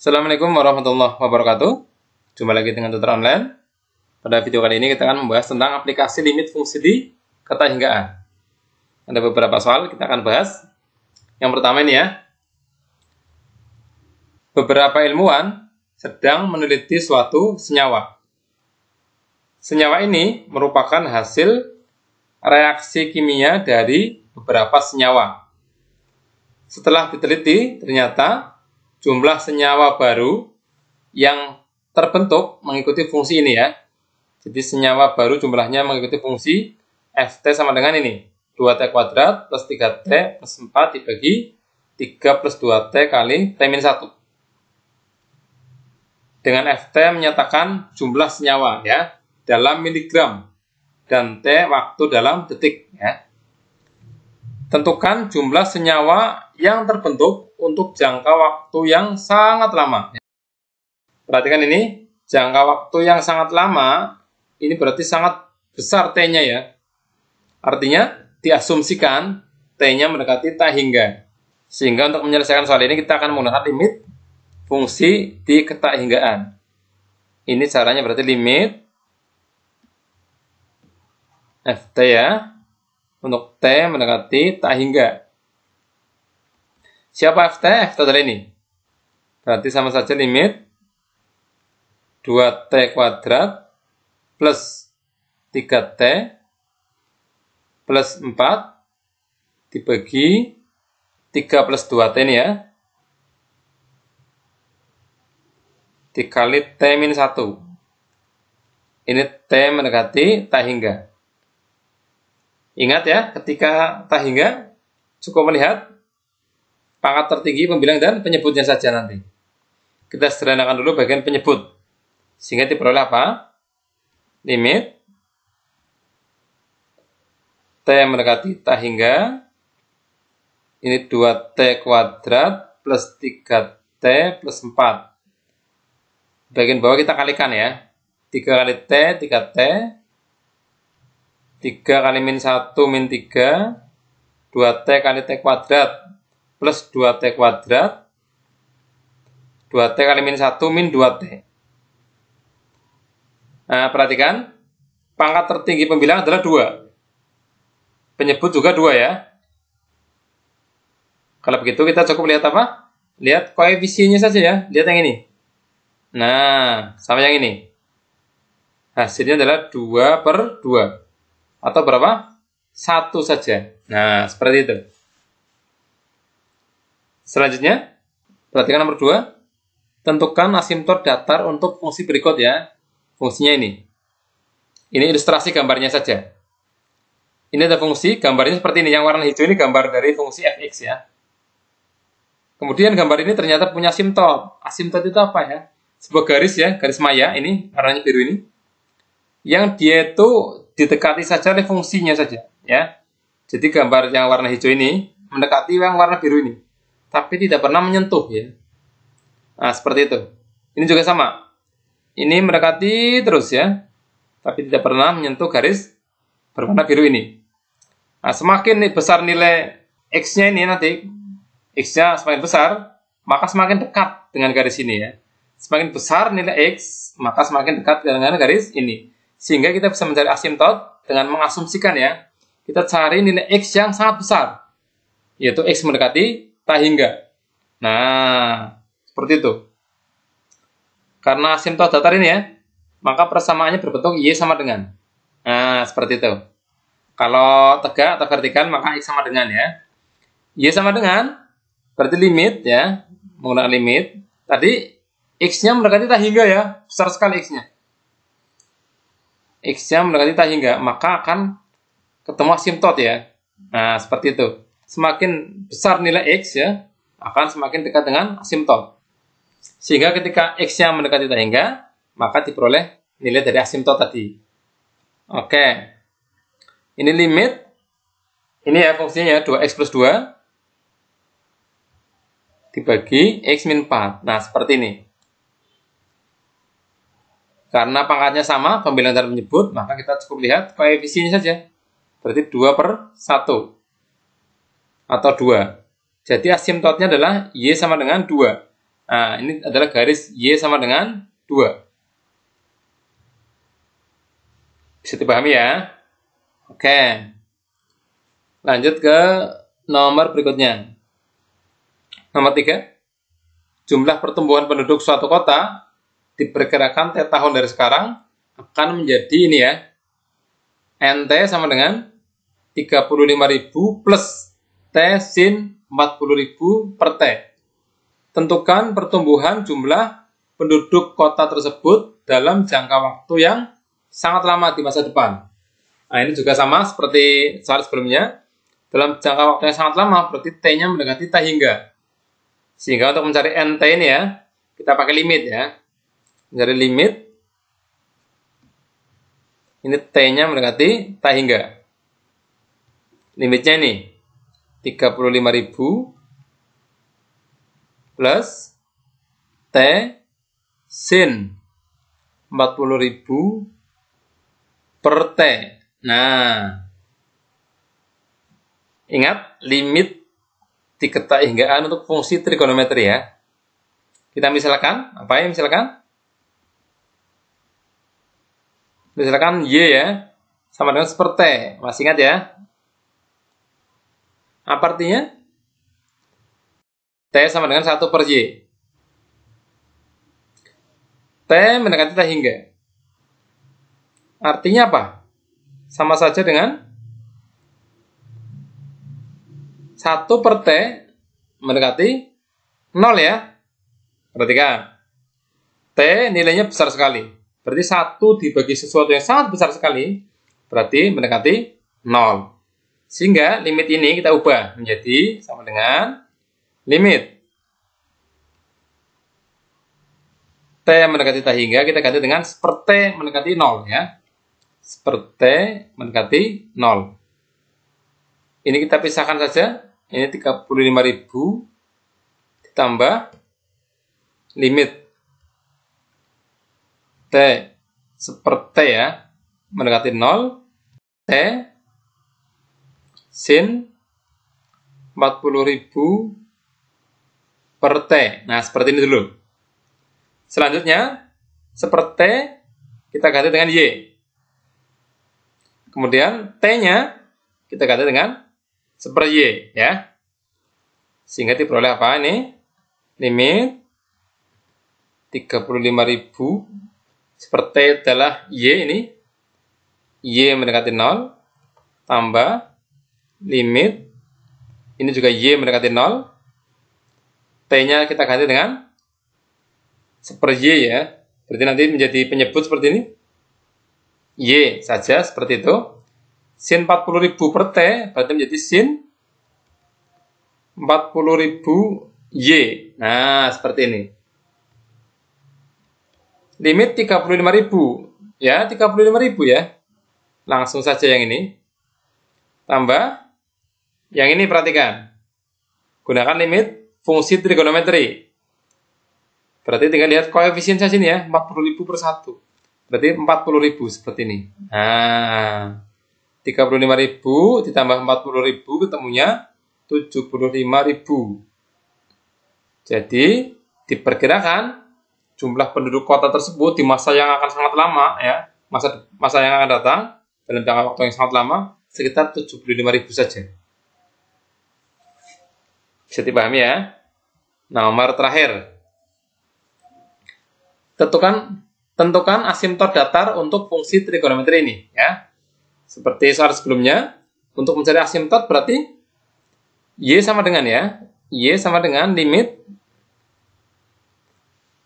Assalamualaikum warahmatullahi wabarakatuh. Jumpa lagi dengan tutor online. Pada video kali ini kita akan membahas tentang aplikasi limit fungsi di kata hingga A. Ada beberapa soal kita akan bahas. Yang pertama ini ya. Beberapa ilmuwan sedang meneliti suatu senyawa. Senyawa ini merupakan hasil reaksi kimia dari beberapa senyawa. Setelah diteliti, ternyata jumlah senyawa baru yang terbentuk mengikuti fungsi ini ya. Jadi senyawa baru jumlahnya mengikuti fungsi FT sama dengan ini. 2T kuadrat plus 3T plus 4 dibagi 3 plus 2T kali T minus 1. Dengan FT menyatakan jumlah senyawa ya dalam miligram dan T waktu dalam detik ya. Tentukan jumlah senyawa yang terbentuk untuk jangka waktu yang sangat lama. Perhatikan ini, jangka waktu yang sangat lama ini berarti sangat besar T-nya ya. Artinya diasumsikan T-nya mendekati tak hingga. Sehingga untuk menyelesaikan soal ini kita akan menggunakan limit fungsi di ketak hinggaan Ini caranya berarti limit FT ya. Untuk T mendekati tak hingga. Siapa FT? FT adalah ini. Berarti sama saja limit 2T kuadrat plus 3T plus 4 dibagi 3 plus 2T ini ya. Dikali T minus 1. Ini T mendekati tak hingga. Ingat ya, ketika tahingga cukup melihat pangkat tertinggi pembilang dan penyebutnya saja nanti. Kita sederhanakan dulu bagian penyebut. Sehingga diperoleh apa? Limit T mendekati hingga Ini 2T kuadrat plus 3T plus 4. Bagian bawah kita kalikan ya. 3 kali T, 3T, 3 kali min 1 min 3, 2T kali T kuadrat plus 2T kuadrat, 2T kali min 1 min 2T. Nah, perhatikan, pangkat tertinggi pembilang adalah 2. Penyebut juga 2 ya. Kalau begitu kita cukup lihat apa? Lihat koefisiennya saja ya, lihat yang ini. Nah, sama yang ini. Hasilnya adalah 2 per 2 atau berapa? Satu saja. Nah, seperti itu. Selanjutnya, perhatikan nomor dua Tentukan asimtot datar untuk fungsi berikut ya. Fungsinya ini. Ini ilustrasi gambarnya saja. Ini ada fungsi, gambarnya seperti ini. Yang warna hijau ini gambar dari fungsi fx ya. Kemudian gambar ini ternyata punya asimtot. Asimtot itu apa ya? Sebuah garis ya, garis maya ini, warnanya biru ini. Yang dia itu didekati saja oleh fungsinya saja ya jadi gambar yang warna hijau ini mendekati yang warna biru ini tapi tidak pernah menyentuh ya nah seperti itu ini juga sama ini mendekati terus ya tapi tidak pernah menyentuh garis berwarna biru ini nah semakin besar nilai x nya ini nanti x nya semakin besar maka semakin dekat dengan garis ini ya semakin besar nilai x maka semakin dekat dengan garis ini sehingga kita bisa mencari asimtot dengan mengasumsikan ya, kita cari nilai X yang sangat besar, yaitu X mendekati tak hingga. Nah, seperti itu. Karena asimtot datar ini ya, maka persamaannya berbentuk Y sama dengan. Nah, seperti itu. Kalau tegak atau vertikal, maka X sama dengan ya. Y sama dengan, berarti limit ya, menggunakan limit. Tadi X-nya mendekati tak hingga ya, besar sekali X-nya. X-nya mendekati tak hingga, maka akan ketemu asimtot ya. Nah, seperti itu. Semakin besar nilai X ya, akan semakin dekat dengan asimtot. Sehingga ketika X-nya mendekati tak hingga, maka diperoleh nilai dari asimtot tadi. Oke. Ini limit. Ini ya fungsinya 2X plus 2 dibagi X min 4. Nah, seperti ini. Karena pangkatnya sama, pembelian dan menyebut, maka kita cukup lihat koefisiennya saja. Berarti 2 per 1 atau 2. Jadi asimptotnya adalah Y sama dengan 2. Nah, ini adalah garis Y sama dengan 2. Bisa dipahami ya? Oke. Lanjut ke nomor berikutnya. Nomor 3. Jumlah pertumbuhan penduduk suatu kota diperkirakan T tahun dari sekarang akan menjadi ini ya. NT sama dengan 35.000 plus T sin 40.000 per T. Tentukan pertumbuhan jumlah penduduk kota tersebut dalam jangka waktu yang sangat lama di masa depan. Nah, ini juga sama seperti soal sebelumnya. Dalam jangka waktu yang sangat lama, berarti T-nya mendekati T hingga. Sehingga untuk mencari NT ini ya, kita pakai limit ya. Jadi limit ini T-nya mendekati T hingga. Limitnya nih 35.000 plus T sin 40.000 per T. Nah, ingat limit diketahui hinggaan untuk fungsi trigonometri ya. Kita misalkan, apa ya misalkan? Misalkan Y ya, sama dengan seperti. Masih ingat ya? Apa artinya? T sama dengan 1 per Y. T mendekati T hingga. Artinya apa? Sama saja dengan 1 per T mendekati 0 ya. Perhatikan. T nilainya besar sekali. Berarti satu dibagi sesuatu yang sangat besar sekali, berarti mendekati nol. Sehingga limit ini kita ubah menjadi sama dengan limit. T mendekati tak hingga kita ganti dengan seperti mendekati nol ya. seperti mendekati nol. Ini kita pisahkan saja. Ini 35.000 ditambah limit T seperti T ya, mendekati nol T sin 40.000 per T. Nah, seperti ini dulu. Selanjutnya, seperti kita ganti dengan Y. Kemudian T-nya kita ganti dengan seper Y ya. Sehingga diperoleh apa ini? Limit 35.000 seperti adalah Y ini. Y mendekati 0. Tambah limit. Ini juga Y mendekati 0. T-nya kita ganti dengan seper Y ya. Berarti nanti menjadi penyebut seperti ini. Y saja seperti itu. Sin 40.000 per T berarti menjadi sin 40.000 Y. Nah, seperti ini limit 35.000 ya 35.000 ya langsung saja yang ini tambah yang ini perhatikan gunakan limit fungsi trigonometri berarti tinggal lihat koefisien saja ini ya 40.000 per 1 berarti 40.000 seperti ini nah 35.000 ditambah 40.000 ketemunya 75.000 jadi diperkirakan jumlah penduduk kota tersebut di masa yang akan sangat lama ya, masa masa yang akan datang dalam jangka waktu yang sangat lama sekitar ribu saja. Bisa dipahami ya? Nomor nah, terakhir. Tentukan tentukan asimtot datar untuk fungsi trigonometri ini ya. Seperti soal sebelumnya, untuk mencari asimtot berarti y sama dengan ya, y sama dengan limit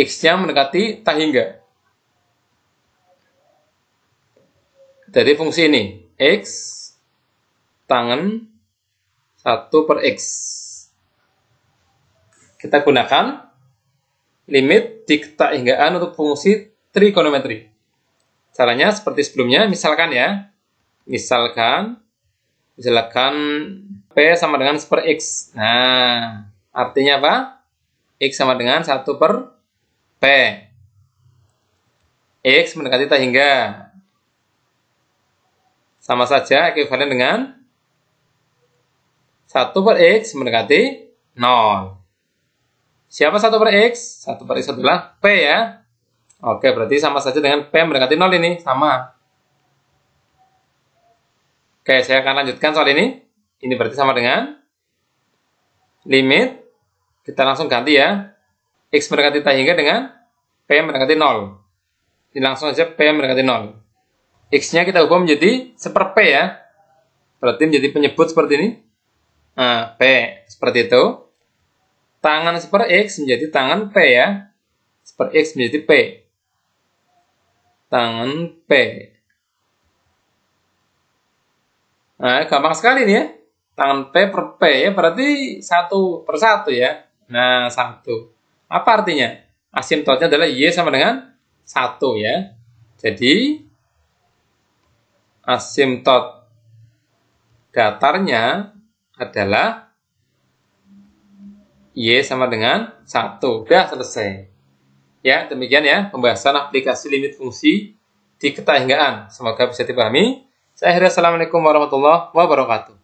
X-nya mendekati tak hingga. Jadi fungsi ini, X tangan 1 per X. Kita gunakan limit di tak hinggaan untuk fungsi trigonometri. Caranya seperti sebelumnya, misalkan ya, misalkan, misalkan P sama dengan 1 per X. Nah, artinya apa? X sama dengan 1 per P. X mendekati tak hingga. Sama saja ekuivalen dengan 1 per X mendekati 0. Siapa 1 per X? 1 per X adalah P ya. Oke, berarti sama saja dengan P mendekati 0 ini. Sama. Oke, saya akan lanjutkan soal ini. Ini berarti sama dengan limit. Kita langsung ganti ya. X mendekati tanya hingga dengan P mendekati 0. Ini langsung aja P mendekati 0. X-nya kita ubah menjadi seper P ya. Berarti menjadi penyebut seperti ini. Nah, P seperti itu. Tangan seper X menjadi tangan P ya. Seper X menjadi P. Tangan P. Nah, gampang sekali nih ya. Tangan P per P ya, berarti satu per satu ya. Nah, satu. Apa artinya? Asimptotnya adalah Y sama dengan 1 ya. Jadi asimptot datarnya adalah Y sama dengan 1. Sudah selesai. Ya, demikian ya pembahasan aplikasi limit fungsi di ketahinggaan. Semoga bisa dipahami. Saya akhirnya Assalamualaikum warahmatullahi wabarakatuh.